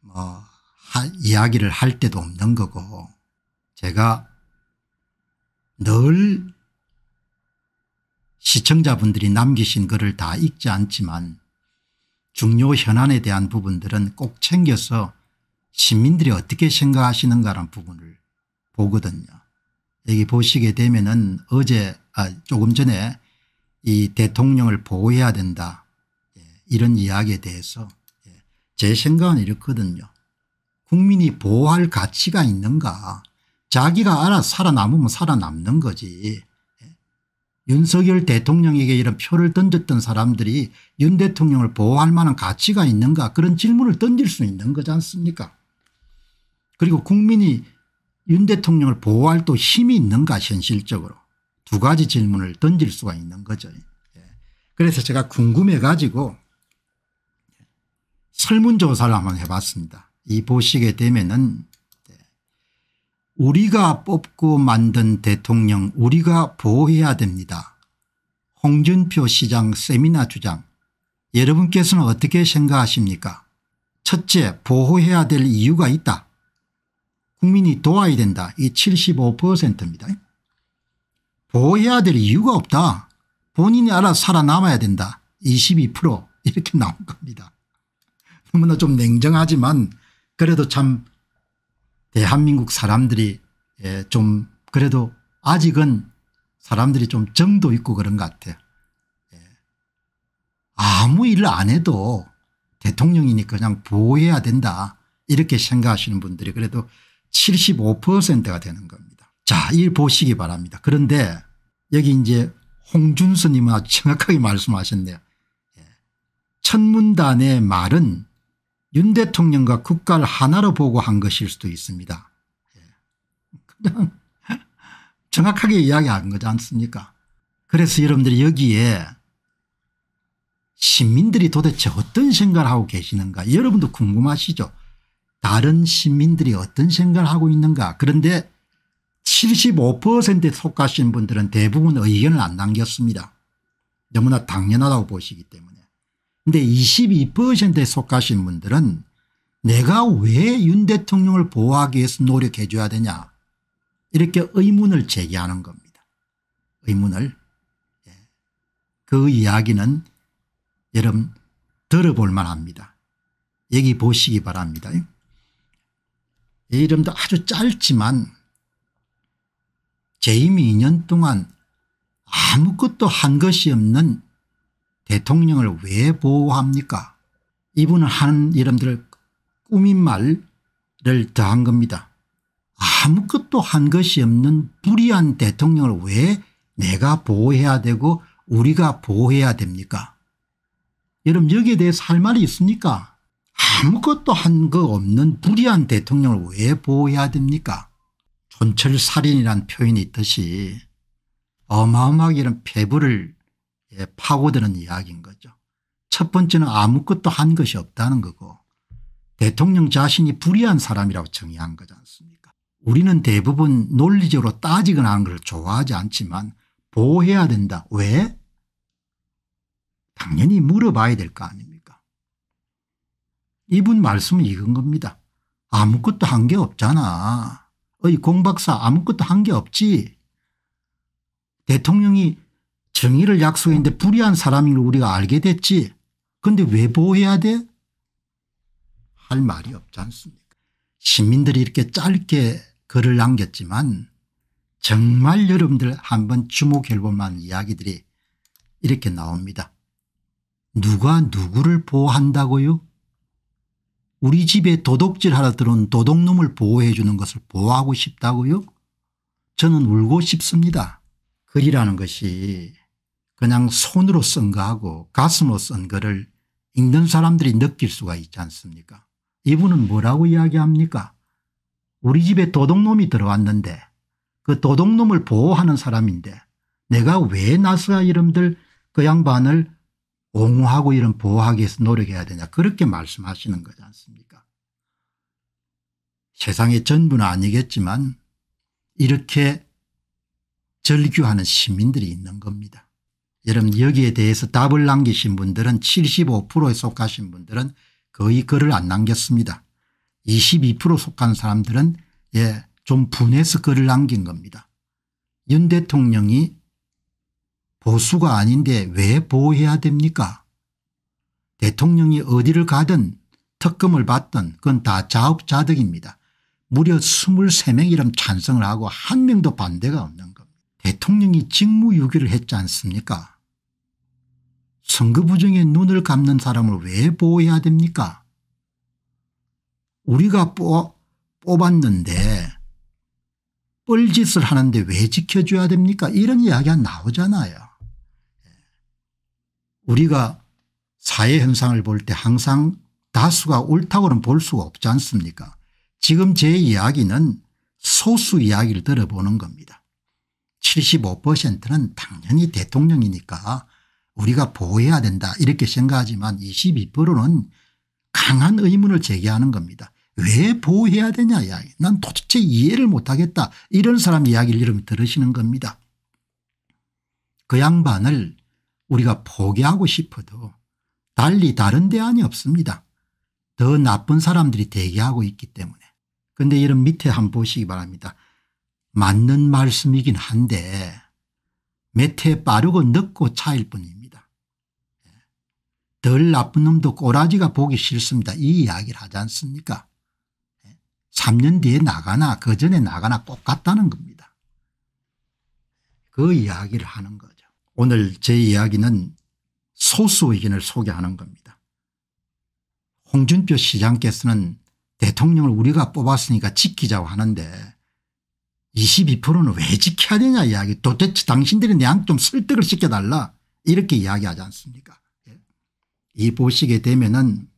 뭐 하, 이야기를 할때도 없는 거고 제가 늘 시청자분들이 남기신 글을 다 읽지 않지만 중요 현안에 대한 부분들은 꼭 챙겨서 시민들이 어떻게 생각하시는가라는 부분을 보거든요. 여기 보시게 되면 은 어제 아, 조금 전에 이 대통령을 보호해야 된다 예, 이런 이야기에 대해서 제 생각은 이렇거든요. 국민이 보호할 가치가 있는가 자기가 알아 살아남으면 살아남는 거지 예. 윤석열 대통령에게 이런 표를 던졌던 사람들이 윤 대통령을 보호할 만한 가치가 있는가 그런 질문을 던질 수 있는 거지 않습니까 그리고 국민이 윤 대통령을 보호할 또 힘이 있는가 현실적으로 두 가지 질문을 던질 수가 있는 거죠. 예. 그래서 제가 궁금해 가지고 설문조사를 한번 해봤습니다. 이 보시게 되면은 네. 우리가 뽑고 만든 대통령 우리가 보호해야 됩니다. 홍준표 시장 세미나 주장 여러분께서는 어떻게 생각하십니까 첫째 보호해야 될 이유가 있다. 국민이 도와야 된다. 이 75%입니다. 보호해야 될 이유가 없다. 본인이 알아 살아남아야 된다. 22% 이렇게 나온 겁니다. 너무나 좀 냉정하지만 그래도 참 대한민국 사람들이 예, 좀 그래도 아직은 사람들이 좀 정도 있고 그런 것 같아요. 예. 아무 일을안 해도 대통령이니까 그냥 보호해야 된다 이렇게 생각하시는 분들이 그래도 75%가 되는 겁니다. 자, 이 보시기 바랍니다. 그런데 여기 이제 홍준수님은 정확하게 말씀하셨네요. 예. 천문단의 말은 윤 대통령과 국가를 하나로 보고 한 것일 수도 있습니다. 예. 그냥 정확하게 이야기한 거지 않습니까 그래서 여러분들이 여기에 시민들이 도대체 어떤 생각을 하고 계시는가 여러분도 궁금하시죠 다른 시민들이 어떤 생각을 하고 있는가 그런데 75%에 속하신 분들은 대부분 의견을 안 남겼습니다. 너무나 당연하다고 보시기 때문에. 근데 22%에 속하신 분들은 내가 왜 윤 대통령을 보호하기 위해서 노력해 줘야 되냐 이렇게 의문을 제기하는 겁니다. 의문을 예. 그 이야기는 여러분 들어볼 만합니다. 얘기 보시기 바랍니다. 이 이름도 아주 짧지만 재임 2년 동안 아무것도 한 것이 없는 대통령을 왜 보호합니까 이분은 하는 이름들 꾸민 말을 더한 겁니다. 아무것도 한 것이 없는 불의한 대통령을 왜 내가 보호해야 되고 우리가 보호해야 됩니까 여러분 여기에 대해서 할 말이 있습니까 아무것도 한거 없는 불의한 대통령을 왜 보호해야 됩니까 촌철살인이란 표현이 있듯이 어마어마하게 이런 폐부를 예, 파고드는 이야기인 거죠. 첫 번째는 아무것도 한 것이 없다는 거고 대통령 자신이 불의한 사람이라고 정의한 거지 않습니까 우리는 대부분 논리적으로 따지거나 하는 걸 좋아하지 않지만 보호해야 된다. 왜? 당연히 물어봐야 될 거 아닙니까 이분 말씀은 이건 겁니다. 아무것도 한 게 없잖아. 어이 공 박사 아무것도 한 게 없지. 대통령이 정의를 약속했는데 불의한 사람인 걸 우리가 알게 됐지. 그런데 왜 보호해야 돼? 할 말이 없지 않습니까? 시민들이 이렇게 짧게 글을 남겼지만 정말 여러분들 한번 주목해 볼만 이야기들이 이렇게 나옵니다. 누가 누구를 보호한다고요? 우리 집에 도둑질하러 들어온 도둑놈을 보호해 주는 것을 보호하고 싶다고요? 저는 울고 싶습니다. 글이라는 것이 그냥 손으로 쓴 거하고 가슴으로 쓴 거를 읽는 사람들이 느낄 수가 있지 않습니까 이분은 뭐라고 이야기합니까 우리 집에 도둑놈이 들어왔는데 그 도둑놈을 보호하는 사람인데 내가 왜 나스가 이름들 그 양반을 옹호하고 이런 보호하기 위해서 노력해야 되냐 그렇게 말씀하시는 거지 않습니까 세상의 전부는 아니겠지만 이렇게 절규하는 시민들이 있는 겁니다. 여러분 여기에 대해서 답을 남기신 분들은 75%에 속하신 분들은 거의 글을 안 남겼습니다. 22% 속한 사람들은 예, 좀 분해서 글을 남긴 겁니다. 윤 대통령이 보수가 아닌데 왜 보호해야 됩니까? 대통령이 어디를 가든 특검을 받든 그건 다 자업자득입니다. 무려 23명 이름 찬성을 하고 한 명도 반대가 없는 대통령이 직무유기를 했지 않습니까 선거 부정에 눈을 감는 사람을 왜 보호해야 됩니까 우리가 뽑, 았는데 뻘짓을 하는데 왜 지켜줘야 됩니까 이런 이야기가 나오잖아요. 우리가 사회 현상을 볼 때 항상 다수가 옳다고는 볼 수가 없지 않습니까 지금 제 이야기는 소수 이야기를 들어보는 겁니다. 75%는 당연히 대통령이니까 우리가 보호해야 된다 이렇게 생각하지만 22%는 강한 의문을 제기하는 겁니다. 왜 보호해야 되냐 야난 도대체 이해를 못하겠다 이런 사람 이야기를 여러분 들으시는 겁니다. 그 양반을 우리가 포기하고 싶어도 달리 다른 대안이 없습니다. 더 나쁜 사람들이 대기하고 있기 때문에. 그런데 이런 밑에 한번 보시기 바랍니다. 맞는 말씀이긴 한데 몇 해 빠르고 늦고 차일 뿐입니다. 예. 덜 나쁜 놈도 꼬라지가 보기 싫습니다. 이 이야기를 하지 않습니까 3년 예. 뒤에 나가나 그 전에 나가나 똑같다는 겁니다. 그 이야기를 하는 거죠. 오늘 제 이야기는 소수 의견을 소개하는 겁니다. 홍준표 시장께서는 대통령을 우리가 뽑았으니까 지키자고 하는데 22%는 왜 지켜야 되냐 이야기 도대체 당신들이 내한테 좀 설득을 시켜달라 이렇게 이야기하지 않습니까 예. 이 보시게 되면은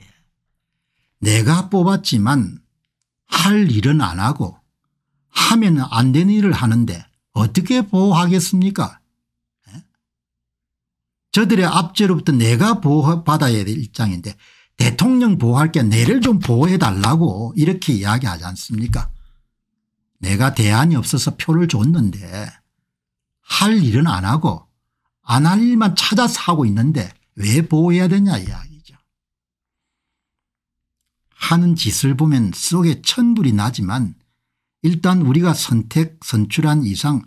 예. 내가 뽑았지만 할 일은 안 하고 하면 안 되는 일을 하는데 어떻게 보호하겠습니까 예? 저들의 압제로부터 내가 보호받아야 될 입장인데 대통령 보호할 게 내를 좀 보호해달라고 이렇게 이야기하지 않습니까 내가 대안이 없어서 표를 줬는데 할 일은 안 하고 안 할 일만 찾아서 하고 있는데 왜 보호해야 되냐 이야기죠. 하는 짓을 보면 속에 천불이 나지만 일단 우리가 선택 선출한 이상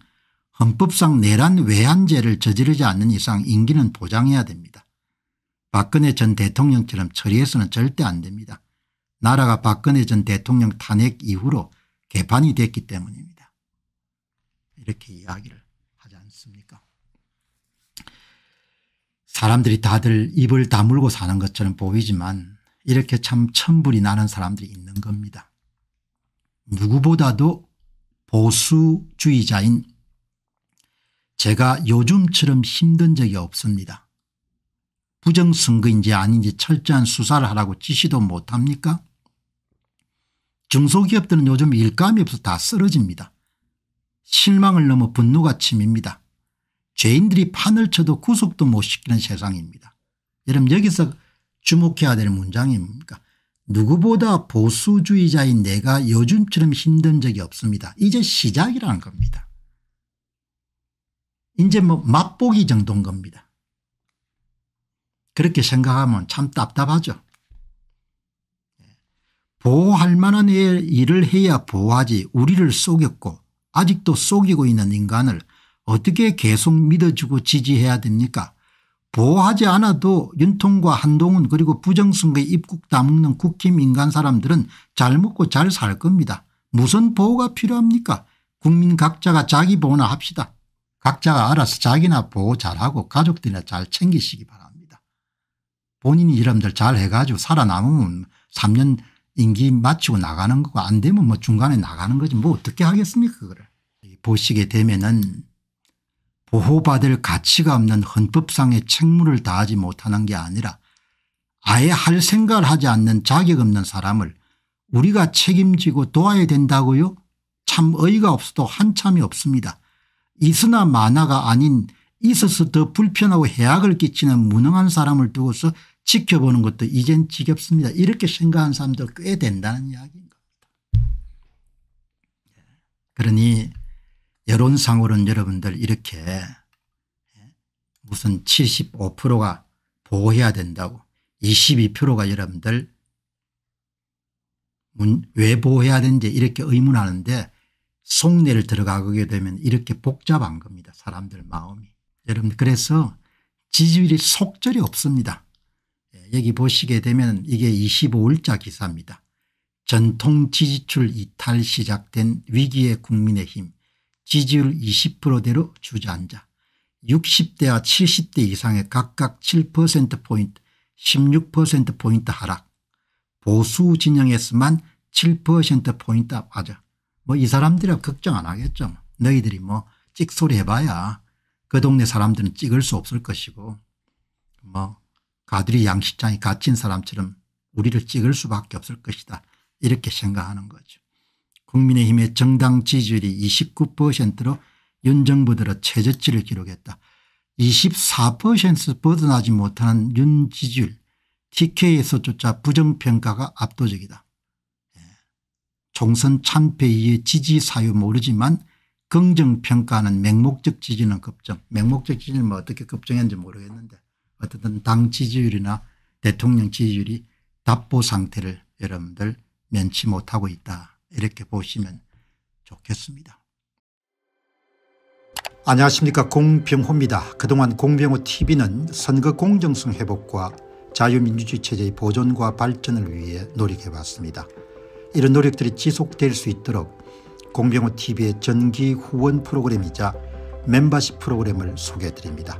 헌법상 내란 외환제를 저지르지 않는 이상 인기는 보장해야 됩니다. 박근혜 전 대통령처럼 처리해서는 절대 안 됩니다. 나라가 박근혜 전 대통령 탄핵 이후로 개판이 됐기 때문입니다. 이렇게 이야기를 하지 않습니까? 사람들이 다들 입을 다물고 사는 것처럼 보이지만 이렇게 참 천불이 나는 사람들이 있는 겁니다. 누구보다도 보수주의자인 제가 요즘처럼 힘든 적이 없습니다. 부정선거인지 아닌지 철저한 수사를 하라고 지시도 못합니까? 중소기업들은 요즘 일감이 없어 다 쓰러집니다. 실망을 넘어 분노가 침입니다. 죄인들이 판을 쳐도 구속도 못 시키는 세상입니다. 여러분 여기서 주목해야 될 문장입니까 누구보다 보수주의자인 내가 요즘처럼 힘든 적이 없습니다. 이제 시작이라는 겁니다. 이제 뭐 맛보기 정도인 겁니다. 그렇게 생각하면 참 답답하죠. 보호할 만한 일을 해야 보호하지 우리를 속였고 아직도 속이고 있는 인간을 어떻게 계속 믿어주고 지지해야 됩니까 보호하지 않아도 윤통과 한동훈 그리고 부정선거에 입국 다먹는 국힘 인간 사람들은 잘 먹고 잘 살 겁니다. 무슨 보호가 필요합니까 국민 각자가 자기 보호나 합시다. 각자가 알아서 자기나 보호 잘하고 가족들이나 잘 챙기시기 바랍니다. 본인이 이름들 잘 해가지고 살아남으면 3년 임기 마치고 나가는 거고 안 되면 뭐 중간에 나가는 거지 뭐 어떻게 하겠습니까 그걸 보시게 되면은 보호받을 가치가 없는 헌법상의 책무를 다하지 못하는 게 아니라 아예 할 생각을 하지 않는 자격 없는 사람을 우리가 책임지고 도와야 된다고요 참 어이가 없어도 한참이 없습니다 있으나 마나가 아닌 있어서 더 불편하고 해악을 끼치는 무능한 사람을 두고서 지켜보는 것도 이젠 지겹습니다. 이렇게 생각하는 사람도 꽤 된다는 이야기인 겁니다. 그러니 여론상으로는 여러분들 이렇게 예, 무슨 75%가 보호해야 된다고 22%가 여러분들 왜 보호해야 되는지 이렇게 의문하는데 속내를 들어가게 되면 이렇게 복잡한 겁니다. 사람들 마음이. 여러분 그래서 지지율이 속절이 없습니다. 여기 보시게 되면 이게 25일자 기사입니다. 전통 지지출 이탈 시작된 위기의 국민의힘 지지율 20%대로 주저앉아 60대와 70대 이상의 각각 7%포인트 16%포인트 하락 보수 진영에서만 7%포인트 빠져 뭐 이 사람들이야 걱정 안 하겠죠. 너희들이 뭐 찍소리 해봐야 그 동네 사람들은 찍을 수 없을 것이고 뭐 가두리 양식장이 갇힌 사람처럼 우리를 찍을 수밖에 없을 것이다 이렇게 생각하는 거죠. 국민의힘의 정당 지지율이 29%로 윤 정부 들어 최저치를 기록했다. 24% 벗어나지 못하는 윤 지지율 TK에서조차 부정평가가 압도적이다. 예. 총선 참패 이에 지지 사유 모르지만 긍정평가는 맹목적 지지는 급정 맹목적 지지는 뭐 어떻게 급정했는지 모르겠는데 어떻든 당 지지율이나 대통령 지지율이 답보 상태를 여러분들 면치 못하고 있다 이렇게 보시면 좋겠습니다. 안녕하십니까 공병호입니다. 그동안 공병호TV는 선거 공정성 회복과 자유민주주의 체제의 보존과 발전을 위해 노력해왔습니다. 이런 노력들이 지속될 수 있도록 공병호TV의 전기 후원 프로그램이자 멤버십 프로그램을 소개해드립니다.